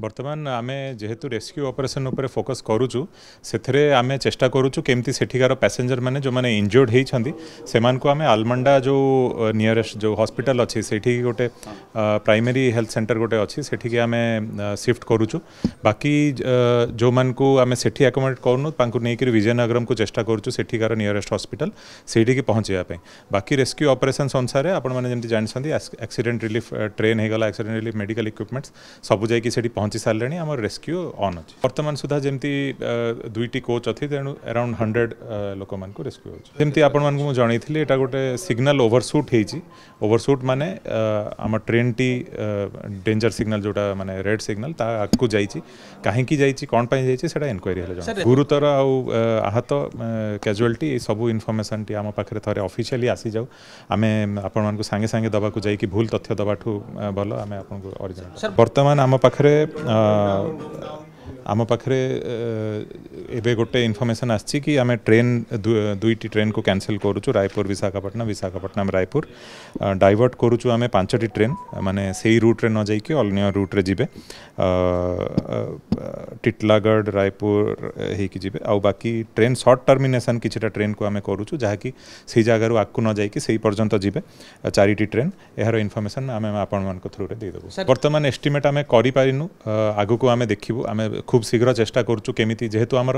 बर्तमान आम जेहेतु रेस्क्यू अपरेसन फोकस करुचु से आम चेषा करुचु केमती सेठिकार पैसेंजर मैंने जो मैंने इंजोर्ड होती आम आलमंडा जो नियरेस्ट जो हस्पिटाल अच्छी से गोटे प्राइमरी हेल्थ सेन्टर गोटे अच्छी से आम सिफ्ट करुचु बाकी जो मानक आम से आकोमोडेट करूँ तो विजयनगरम को चेषा करुचु सेठिकार नियरेस्ट हस्पिटाल सेठिक पहुँचापी बाकी रेस्क्यू अपरेसन अनुसार आपंट जानते एक्सीडेंट रिलीफ ट्रेन होगा एक्सीडेंट रिलीफ मेडिकल इक्विपमेंट्स सब जाइए पहुँची सारे आम रेस्क्यू अन् अच्छे बर्तमान सुधा जमी दुईट कोच अच्छी तेणु एराउंड हंड्रेड लोक रेस्क्यू होती आपको जनईली यहाँ गोटे सिग्नाल ओभरसुट होभरसुट मैंने आम ट्रेन टी डेजर सिग्नाल जोटा मानते रेड सिग्नाल कहीं कौन जाटा इनक्वारी गुरुतर आउ आहत क्याजुआल्टी सब इनफर्मेसन टी आम पाखे थे अफिसीआली आसी जाऊ आम आपे सांगे दवाक जाइ भूल तथ्य दवा ठूँ भल आम आपको अरिजिनाल बर्तमान आम पाखे आम पाखे एवं गोटे इनफर्मेसन कि आम ट्रेन दुईटी ट्रेन को कैनसल करुचु रायपुर विशाखापटना विशाखापाटनम रायपुर डाइवर्ट करुचु आम पांचटी ट्रेन मानने से रूट्रे न जा अन्य रूट्रे जी टीटलागढ़ रायपुर जी बाकी ट्रेन सर्ट टर्मिनेसन कि ट्रेन को आम करूँ जहाँकि जगह आगू न जाकिर्त जी चारिटी ट्रेन यार इनफर्मेसन आम आपण थ्रुए देदेबू बर्तमान एस्टिमेट आम कर आग को आम देखू आम खूब शीघ्र चेषा करुँ केमी जेहतु आम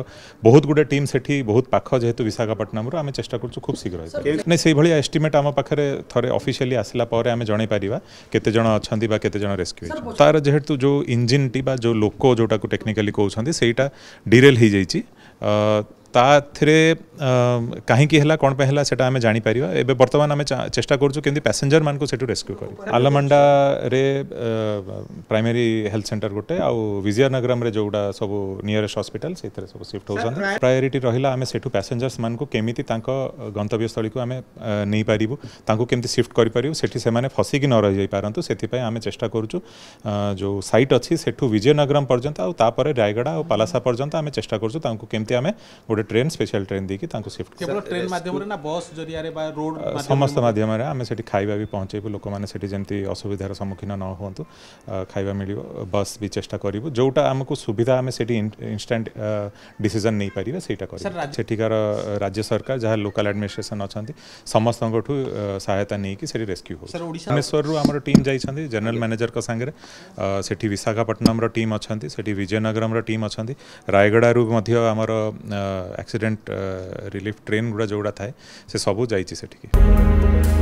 बहुत गुडे टीम से बहुत पाख जेहतु विशाखापटनम आम चेस्ट करुँ खूब शीघ्र नहीं से एस्टिमेट आम पाखे थे अफिसीय आसला आम जन पारे जन अच्छा रेस्क्यू तार जेहेतु जो इंजिन टी जो लोक जोटा को टेक्निकली କହୁଛନ୍ତି ସେଇଟା ଡିରେଲ୍ ହୋଇଯାଇଛି कहीं कौन से आम जापर ए बर्तमान आम चेस्टा करसेंजर मानक रेस्क्यू कर आलमंडा प्राइमरी हेल्थ सेन्टर गोटे आजियानगरम जो गुड़ा सब निरेस्ट हस्पिटा से सब सिफ्ट हो प्रायोरीटी रहा आम से पैसेंजर्स मानक केमी गंतव्यस्थल को आम नहीं पारू ताकि सिफ्ट करें फसिक न रही पारत से आम चेषा करूँ जो सैट अच्छी सेजयनगरम पर्यटन आपर और पलासा पर्यटन आम चेस्ट करें गोटे गोटे ट्रेन स्पेशल ट्रेन दे सिफ्ट समस्त मध्यम आम से खावा भी पहुँचेबू लोक मैंने असुविधार सम्मुखीन न हूँ खावा मिल बस भी चेषा करूँ जोटा आमको सुविधा आम से इनस्टाट डिसीजन नहीं पारे से सेठिकार राज्य सरकार जहाँ लोकाल एडमिनिस्ट्रेसन अच्छा समस्त सहायता नहीं रेस्क्यू होमेश्वर आम टीम जाइए जेनेल मैनेजर सागर से विशाखापटनमर टीम अच्छा विजयनगरम टीम अच्छा रायगड़ू आमर एक्सीडेंट रिलीफ ट्रेन गुड़ा जोड़ा थाए से सबू जा